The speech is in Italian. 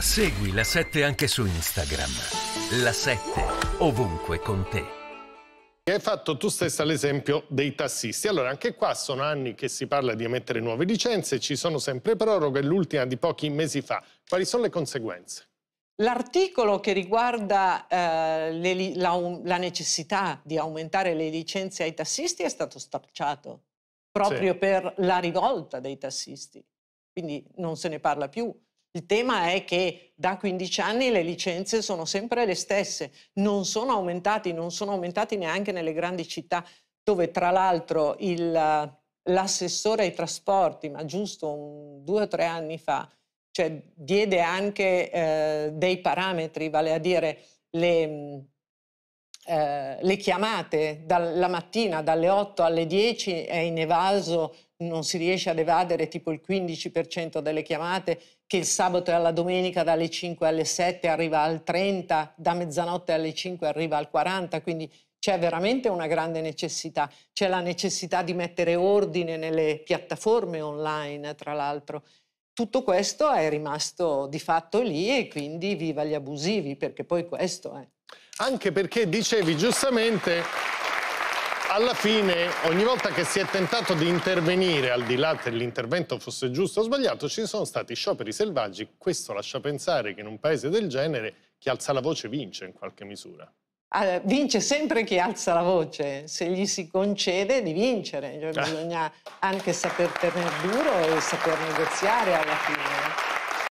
Segui la 7 anche su Instagram. La 7 ovunque con te. Hai fatto tu stessa l'esempio dei tassisti. Allora, anche qua sono anni che si parla di emettere nuove licenze, ci sono sempre proroghe, l'ultima di pochi mesi fa. Quali sono le conseguenze? L'articolo che riguarda eh, le, la, la, necessità di aumentare le licenze ai tassisti è stato stacciato proprio sì. per la rivolta dei tassisti, quindi non se ne parla più. Il tema è che da 15 anni le licenze sono sempre le stesse, non sono aumentate, non sono aumentate neanche nelle grandi città dove tra l'altro l'assessore ai trasporti, ma giusto un, due o tre anni fa, cioè diede anche eh, dei parametri, vale a dire le, eh, le chiamate dalla mattina, dalle 8 alle 10, è in evaso, non si riesce ad evadere tipo il 15% delle chiamate, che il sabato e la domenica dalle 5 alle 7 arriva al 30, da mezzanotte alle 5 arriva al 40, quindi c'è veramente una grande necessità, c'è la necessità di mettere ordine nelle piattaforme online, tra l'altro. Tutto questo è rimasto di fatto lì e quindi viva gli abusivi, perché poi questo è anche perché dicevi giustamente alla fine, ogni volta che si è tentato di intervenire, al di là che l'intervento fosse giusto o sbagliato, ci sono stati scioperi selvaggi. Questo lascia pensare che in un paese del genere chi alza la voce vince in qualche misura. Allora, ah, vince sempre chi alza la voce, se gli si concede di vincere, cioè, ah. bisogna anche saper tenere duro e saper negoziare alla fine.